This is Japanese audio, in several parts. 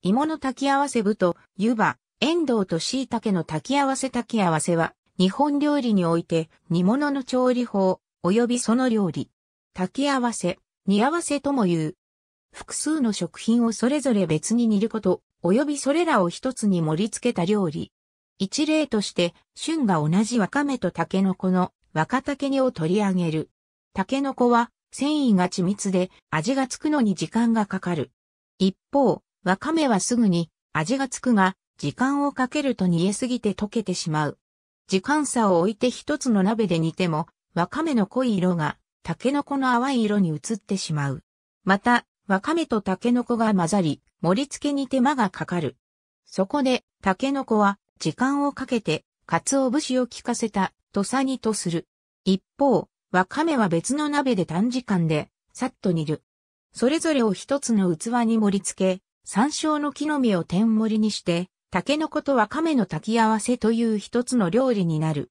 芋の炊き合わせ部と湯葉、遠藤と椎茸の炊き合わせ炊き合わせは、日本料理において煮物の調理法、及びその料理。炊き合わせ、煮合わせとも言う。複数の食品をそれぞれ別に煮ること、及びそれらを一つに盛り付けた料理。一例として、旬が同じわかめとタケノコの若竹煮を取り上げる。タケノコは繊維が緻密で味がつくのに時間がかかる。一方、わかめはすぐに味がつくが、時間をかけると煮えすぎて溶けてしまう。時間差を置いて一つの鍋で煮ても、わかめの濃い色が、タケノコの淡い色に移ってしまう。また、わかめとタケノコが混ざり、盛り付けに手間がかかる。そこで、タケノコは、時間をかけて、鰹節を効かせた、土佐にとする。一方、わかめは別の鍋で短時間で、さっと煮る。それぞれを一つの器に盛り付け、山椒の木の実を天盛りにして、タケノコとワカメの炊き合わせという一つの料理になる。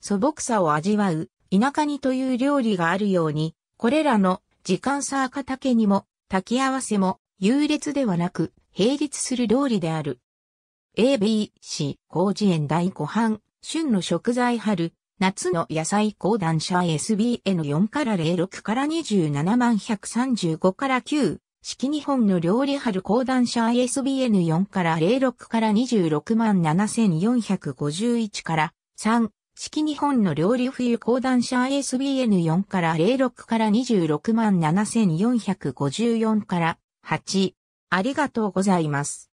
素朴さを味わう、田舎にという料理があるように、これらの時間差赤竹にも、炊き合わせも、優劣ではなく、並立する料理である。A, B, C, 工事園第5版、旬の食材春、夏の野菜講談社 SBN4 から06から27万135から9。式日本の料理春講談社 ISBN4 から06から26万7451から3、式日本の料理冬講談社 ISBN4 から06から26万7454から8、ありがとうございます。